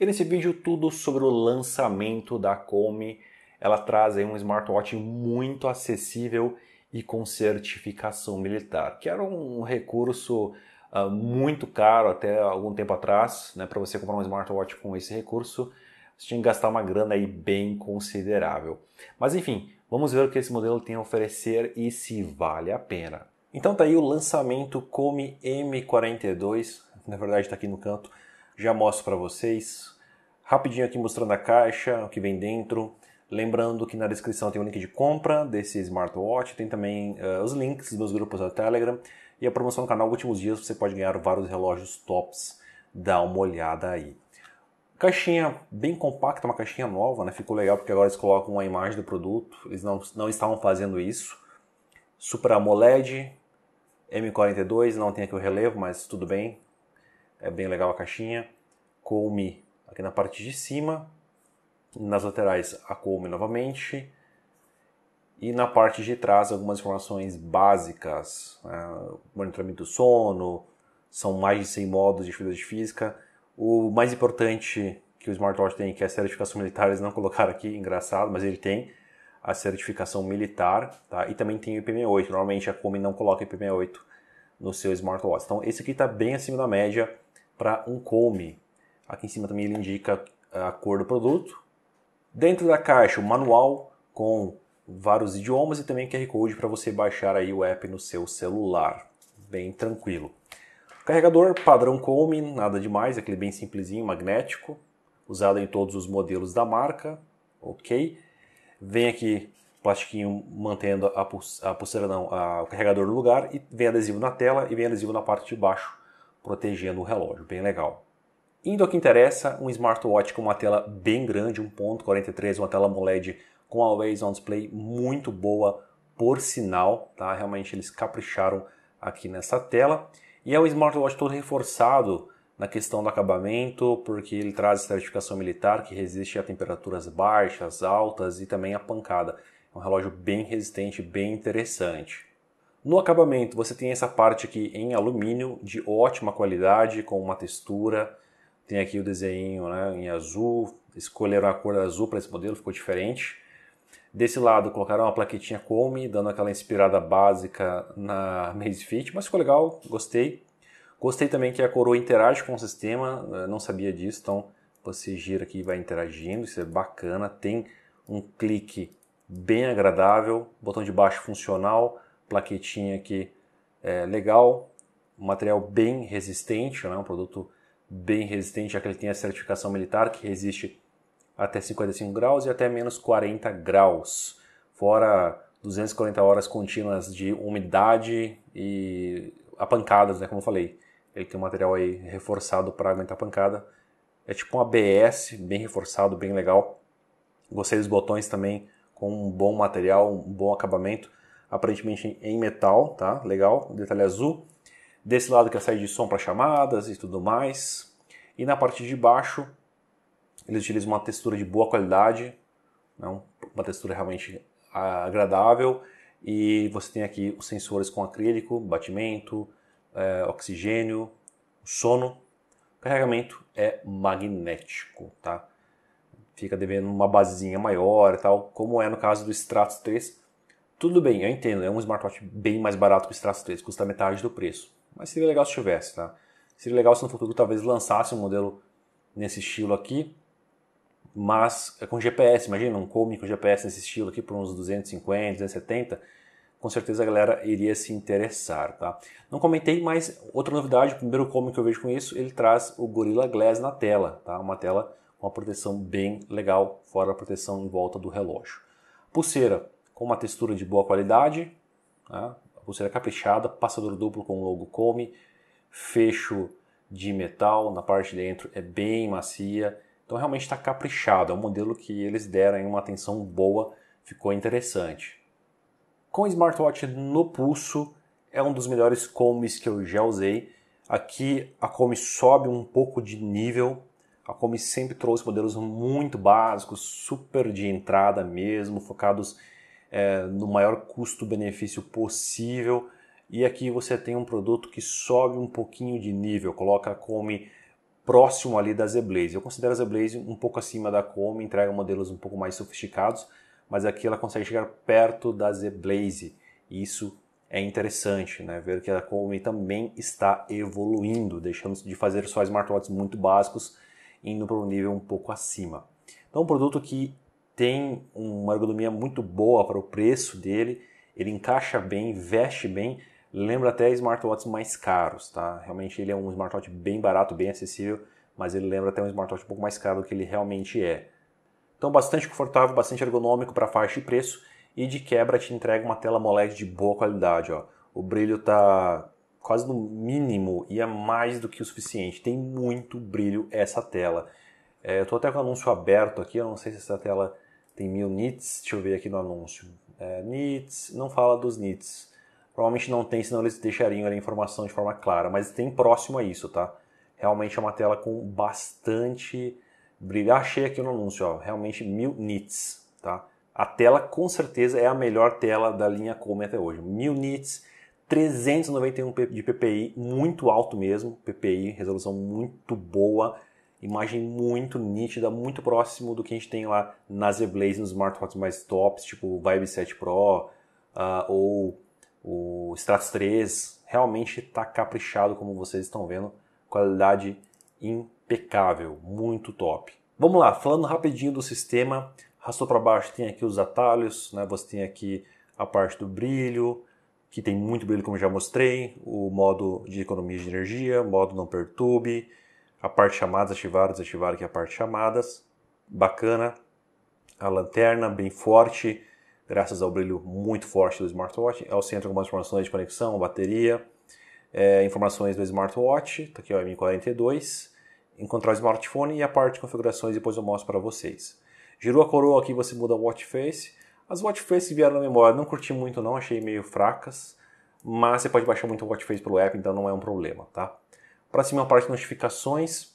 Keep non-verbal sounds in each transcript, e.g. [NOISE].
E nesse vídeo tudo sobre o lançamento da Comi. Ela traz um smartwatch muito acessível e com certificação militar, que era um recurso uh, muito caro até algum tempo atrás, né, para você comprar um smartwatch com esse recurso, você tinha que gastar uma grana aí bem considerável. Mas enfim, vamos ver o que esse modelo tem a oferecer e se vale a pena. Então tá aí o lançamento Come M42, na verdade está aqui no canto, já mostro para vocês. Rapidinho aqui mostrando a caixa, o que vem dentro. Lembrando que na descrição tem o link de compra desse smartwatch, tem também uh, os links dos meus grupos da Telegram e a promoção do canal Últimos Dias, você pode ganhar vários relógios tops. Dá uma olhada aí. Caixinha bem compacta, uma caixinha nova, né? Ficou legal porque agora eles colocam a imagem do produto, eles não, não estavam fazendo isso. Super AMOLED, M42, não tem aqui o relevo, mas tudo bem, é bem legal a caixinha. Coume aqui na parte de cima. Nas laterais, a coume novamente. E na parte de trás, algumas informações básicas. Né? Monitoramento do sono. São mais de 100 modos de atividade física. O mais importante que o smartwatch tem, que é a certificação militar, eles não colocaram aqui, engraçado, mas ele tem a certificação militar, tá? E também tem o IP68. Normalmente a Come não coloca IP68 no seu smartwatch. Então esse aqui está bem acima da média para um come. Aqui em cima também ele indica a cor do produto. Dentro da caixa, o manual com vários idiomas e também QR Code para você baixar aí o app no seu celular. Bem tranquilo. Carregador padrão Come, nada demais, aquele bem simplesinho, magnético, usado em todos os modelos da marca, ok? Vem aqui plastiquinho mantendo a, pulseira, não, a, o carregador no lugar e vem adesivo na tela e vem adesivo na parte de baixo protegendo o relógio, bem legal. Indo ao que interessa, um smartwatch com uma tela bem grande, 1.43, uma tela AMOLED com Always On Display muito boa, por sinal, tá? Realmente eles capricharam aqui nessa tela. E é um smartwatch todo reforçado na questão do acabamento, porque ele traz certificação militar que resiste a temperaturas baixas, altas e também a pancada. É um relógio bem resistente, bem interessante. No acabamento, você tem essa parte aqui em alumínio de ótima qualidade, com uma textura. Tem aqui o desenho né, em azul, escolheram a cor azul para esse modelo, ficou diferente. Desse lado colocaram uma plaquetinha Come, dando aquela inspirada básica na [LAUGHS] Maze Fit, mas ficou legal, gostei. Gostei também que a coroa interage com o sistema, eh, não sabia disso, então você gira aqui e vai interagindo, isso é bacana. Tem um clique bem agradável, botão de baixo funcional, plaquetinha aqui é, legal, um material bem resistente, né? um produto bem resistente, já que ele tem a certificação militar que resiste até 55 graus e até menos 40 graus, fora 240 horas contínuas de umidade e a pancadas, né? como eu falei. Ele tem um material aí reforçado para aguentar pancada. É tipo um ABS, bem reforçado, bem legal. Gostei dos botões também, com um bom material, um bom acabamento aparentemente em metal, tá? Legal, detalhe azul. Desse lado que é a saída de som para chamadas e tudo mais. E na parte de baixo, eles utilizam uma textura de boa qualidade, né? uma textura realmente ah, agradável. E você tem aqui os sensores com acrílico, batimento, é, oxigênio, sono. O carregamento é magnético, tá? Fica devendo uma basezinha maior e tal, como é no caso do Stratos 3, tudo bem, eu entendo, é um smartwatch bem mais barato que o Stratos 3, custa metade do preço. Mas seria legal se tivesse, tá? Seria legal se no futuro talvez lançasse um modelo nesse estilo aqui, mas é com GPS, imagina um Kombi com GPS nesse estilo aqui por uns 250, 270, com certeza a galera iria se interessar, tá? Não comentei, mas outra novidade, o primeiro Kombi que eu vejo com isso, ele traz o Gorilla Glass na tela, tá? Uma tela com uma proteção bem legal, fora a proteção em volta do relógio. Pulseira, com uma textura de boa qualidade, né? a pulseira é caprichada, passador duplo com logo Come, fecho de metal na parte de dentro é bem macia, então realmente está caprichado, é um modelo que eles deram uma atenção boa, ficou interessante. Com smartwatch no pulso, é um dos melhores comes que eu já usei. Aqui a Come sobe um pouco de nível. A Come sempre trouxe modelos muito básicos, super de entrada mesmo, focados é, no maior custo-benefício possível. E aqui você tem um produto que sobe um pouquinho de nível, coloca a Come próximo ali da Zeblaze. Eu considero a Zeblaze um pouco acima da Come, entrega modelos um pouco mais sofisticados, mas aqui ela consegue chegar perto da Zeblaze. Isso é interessante, né? Ver que a Xiaomi também está evoluindo, deixando de fazer só smartwatches muito básicos, indo para um nível um pouco acima. Então, um produto que tem uma ergonomia muito boa para o preço dele, ele encaixa bem, veste bem, lembra até smartwatches mais caros, tá? Realmente ele é um smartwatch bem barato, bem acessível, mas ele lembra até um smartwatch um pouco mais caro do que ele realmente é. Então bastante confortável, bastante ergonômico para faixa e preço e de quebra te entrega uma tela AMOLED de boa qualidade, ó. O brilho tá quase no mínimo e é mais do que o suficiente. Tem muito brilho essa tela. É, eu estou até com o anúncio aberto aqui, eu não sei se essa tela tem mil nits, deixa eu ver aqui no anúncio. É, nits, não fala dos nits. Provavelmente não tem, senão eles deixariam a informação de forma clara, mas tem próximo a isso, tá? Realmente é uma tela com bastante brilho. Achei aqui no anúncio, ó, realmente mil nits, tá? A tela com certeza é a melhor tela da linha Come até hoje. Mil nits, 391 de PPI, muito alto mesmo, PPI, resolução muito boa, imagem muito nítida, muito próximo do que a gente tem lá na z nos smartwatches mais tops, tipo o Vibe 7 Pro uh, ou o Stratos 3. Realmente está caprichado, como vocês estão vendo. Qualidade impecável, muito top. Vamos lá, falando rapidinho do sistema. Arrastou para baixo, tem aqui os atalhos, né? você tem aqui a parte do brilho, que tem muito brilho, como já mostrei, o modo de economia de energia, modo não perturbe, a parte chamadas, ativar, desativar aqui é a parte chamadas. Bacana. A lanterna bem forte, graças ao brilho muito forte do smartwatch. Ao é centro algumas informações de conexão, bateria, é, informações do smartwatch, tá aqui o M42. Encontrar o smartphone e a parte de configurações depois eu mostro para vocês. Girou a coroa aqui, você muda o watch face. As watch faces vieram na memória, não curti muito não, achei meio fracas. Mas você pode baixar muito o watch face pelo app, então não é um problema, tá? Para cima, a parte de notificações.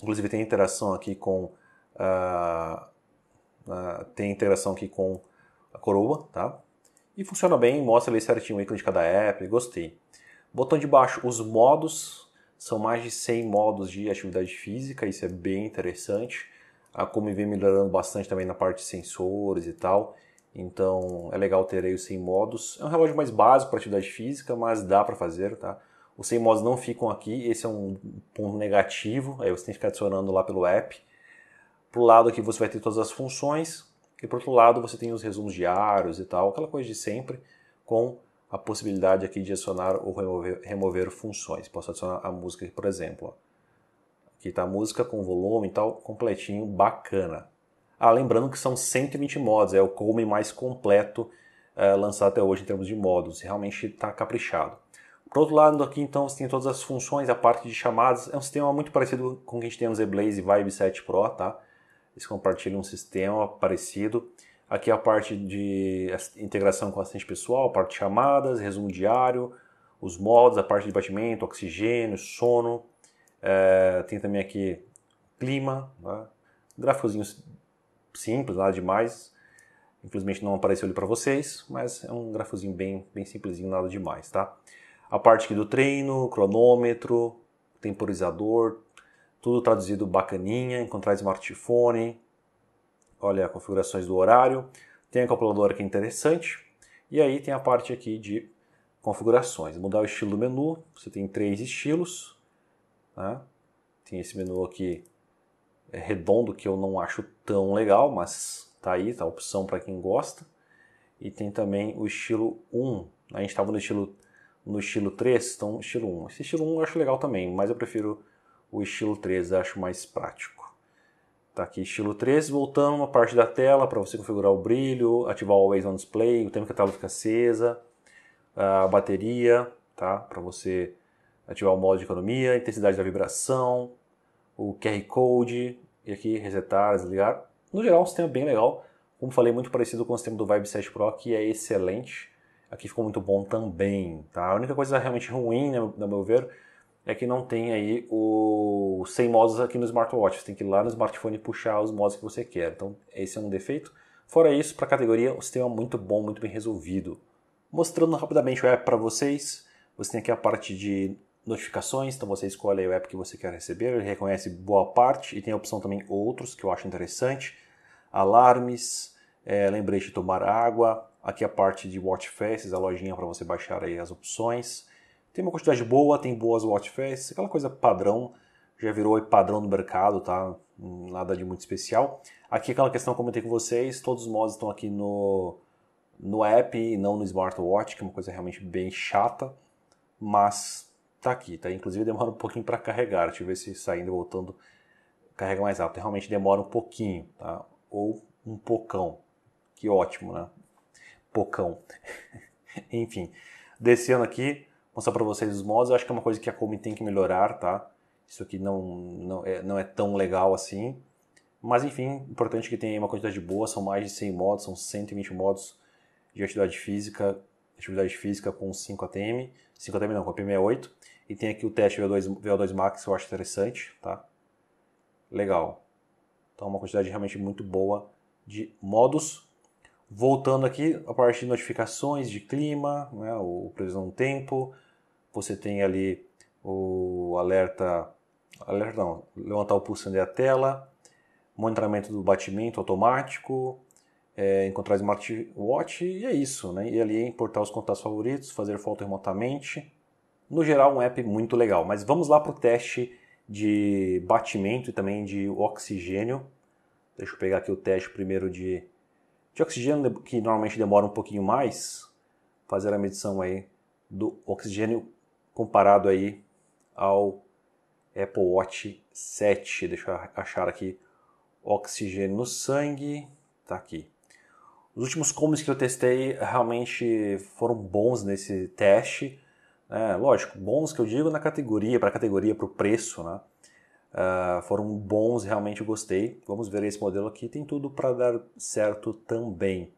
Inclusive, tem interação aqui com. Uh, uh, tem interação aqui com a coroa, tá? E funciona bem, mostra ali certinho o ícone de cada app, gostei. Botão de baixo, os modos. São mais de 100 modos de atividade física, isso é bem interessante. A Come vem melhorando bastante também na parte de sensores e tal. Então é legal ter aí os 100 modos. É um relógio mais básico para atividade física, mas dá para fazer, tá? Os teimosos não ficam aqui, esse é um ponto negativo, aí você tem que ficar adicionando lá pelo app. Pro lado aqui você vai ter todas as funções, e por outro lado você tem os resumos diários e tal, aquela coisa de sempre, com a possibilidade aqui de adicionar ou remover, remover funções. Posso adicionar a música aqui, por exemplo. Ó. Aqui está a música com volume e tal, completinho, bacana. Ah, lembrando que são 120 modos, é o Come mais completo eh, lançado até hoje em termos de modos, realmente está caprichado. Por outro lado, aqui então você tem todas as funções, a parte de chamadas. É um sistema muito parecido com o que a gente tem no ZBlaze Vibe 7 Pro, tá? Eles compartilham um sistema parecido. Aqui é a parte de integração com o assistente pessoal, a parte de chamadas, resumo diário, os modos, a parte de batimento, oxigênio, sono. É, tem também aqui clima, né? simples, nada demais. Infelizmente não apareceu ele para vocês, mas é um gráficozinho bem, bem simplesinho, nada demais, tá? A parte aqui do treino, cronômetro, temporizador, tudo traduzido bacaninha, encontrar smartphone, olha configurações do horário, tem a calculadora que é interessante, e aí tem a parte aqui de configurações. Mudar o estilo do menu, você tem três estilos, né? tem esse menu aqui é redondo que eu não acho tão legal, mas tá aí, tá a opção para quem gosta. E tem também o estilo 1, a gente estava no estilo no estilo 3 então estilo 1. Esse estilo 1 eu acho legal também, mas eu prefiro o estilo 3, acho mais prático. Tá aqui estilo 3, voltando uma parte da tela para você configurar o brilho, ativar o Always On Display, o tempo que a tela fica acesa, a bateria, tá? Para você ativar o modo de economia, intensidade da vibração, o QR Code, e aqui resetar, desligar. No geral, é um sistema bem legal, como falei, muito parecido com o sistema do Vibe 7 Pro, que é excelente. Aqui ficou muito bom também, tá? A única coisa realmente ruim, né, no meu ver, é que não tem aí o sem modos aqui no smartwatch. Você tem que ir lá no smartphone e puxar os modos que você quer. Então, esse é um defeito. Fora isso, para a categoria, o sistema é muito bom, muito bem resolvido. Mostrando rapidamente o app para vocês, você tem aqui a parte de notificações, então você escolhe o app que você quer receber, ele reconhece boa parte e tem a opção também outros que eu acho interessante, alarmes, é, lembrete de tomar água, Aqui a parte de watch faces, a lojinha para você baixar aí as opções. Tem uma quantidade boa, tem boas watch faces, aquela coisa padrão, já virou padrão no mercado, tá? Nada de muito especial. Aqui aquela questão que eu comentei com vocês, todos os mods estão aqui no, no app e não no smartwatch, que é uma coisa realmente bem chata, mas tá aqui, tá? Inclusive demora um pouquinho para carregar, deixa eu ver se saindo e voltando carrega mais rápido. Realmente demora um pouquinho, tá? Ou um pocão. Que ótimo, né? Pocão. [LAUGHS] Enfim, desse ano aqui, mostrar para vocês os modos. Eu acho que é uma coisa que a Komi tem que melhorar, tá? Isso aqui não, não, é, não é tão legal assim. Mas enfim, importante que tenha uma quantidade boa, são mais de 100 modos, são 120 modos de atividade física, atividade física com 5 ATM, 5 ATM não, com AP68. É e tem aqui o teste VO2, VO2 Max, eu acho interessante, tá? Legal. Então uma quantidade realmente muito boa de modos Voltando aqui, a parte de notificações de clima, né, o previsão do tempo, você tem ali o alerta, alerta não, levantar o pulso e a tela, monitoramento do batimento automático, é, encontrar smartwatch e é isso, né? E ali importar os contatos favoritos, fazer foto remotamente. No geral, um app muito legal. Mas vamos lá para o teste de batimento e também de oxigênio. Deixa eu pegar aqui o teste primeiro de de oxigênio, que normalmente demora um pouquinho mais, fazer a medição aí do oxigênio comparado aí ao Apple Watch 7. Deixa eu achar aqui oxigênio no sangue, tá aqui. Os últimos combos que eu testei realmente foram bons nesse teste. É, lógico, bons que eu digo na categoria, para a categoria, para o preço, né? Uh, foram bons, realmente gostei. Vamos ver esse modelo aqui, tem tudo para dar certo também.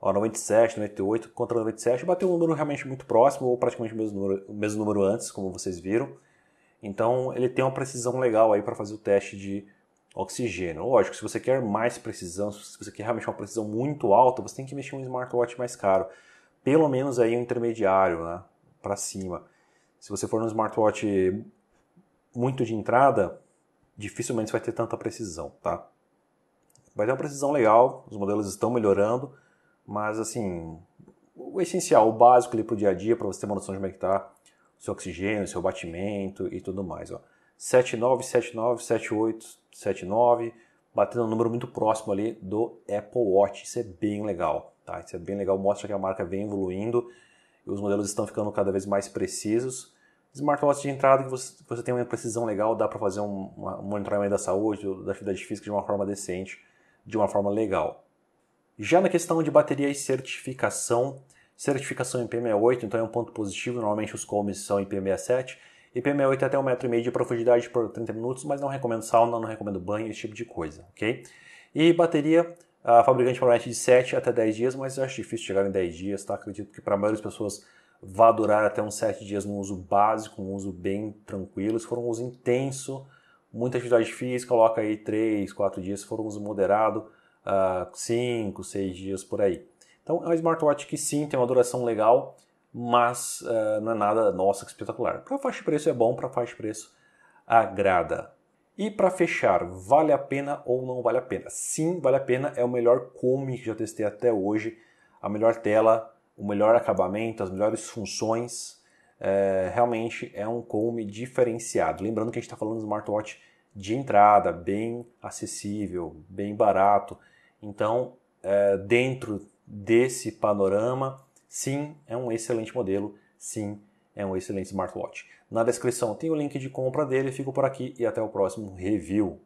Ó, 97, 98 contra 97, bateu um número realmente muito próximo, ou praticamente o mesmo número, mesmo número antes, como vocês viram. Então ele tem uma precisão legal aí para fazer o teste de oxigênio. Lógico, se você quer mais precisão, se você quer realmente uma precisão muito alta, você tem que investir em um smartwatch mais caro. Pelo menos aí um intermediário, né? Para cima. Se você for um smartwatch muito de entrada, dificilmente vai ter tanta precisão, tá? Vai ter uma precisão legal, os modelos estão melhorando, mas assim, o essencial, o básico ali para o dia a dia, para você ter uma noção de como é que está o seu oxigênio, o seu batimento e tudo mais. Ó. 79, 79, 78, 79, batendo um número muito próximo ali do Apple Watch. Isso é bem legal, tá? Isso é bem legal, mostra que a marca vem evoluindo e os modelos estão ficando cada vez mais precisos smartwatch de entrada que você, você tem uma precisão legal, dá para fazer um, um monitoramento da saúde, da atividade física de uma forma decente, de uma forma legal. Já na questão de bateria e certificação, certificação IP68, então é um ponto positivo, normalmente os comes são IP67, IP68 é até 1,5m de profundidade por 30 minutos, mas não recomendo sauna, não recomendo banho, esse tipo de coisa, ok? E bateria, a fabricante promete de 7 até 10 dias, mas eu acho difícil chegar em 10 dias, tá? Acredito que para a maioria das pessoas vai durar até uns sete dias no uso básico, um uso bem tranquilo. Se for um uso intenso, muita atividade física, coloca aí três, quatro dias. Se for um uso moderado, uh, cinco, seis dias por aí. Então é um smartwatch que sim tem uma duração legal, mas uh, não é nada nossa que espetacular. Para faixa de preço é bom, para faixa de preço agrada. E para fechar, vale a pena ou não vale a pena? Sim, vale a pena, é o melhor come que já testei até hoje, a melhor tela, o melhor acabamento, as melhores funções. É, realmente é um come diferenciado. Lembrando que a gente está falando de smartwatch de entrada, bem acessível, bem barato. Então, é, dentro desse panorama, sim, é um excelente modelo, sim, é um excelente smartwatch. Na descrição tem o link de compra dele, fico por aqui e até o próximo review.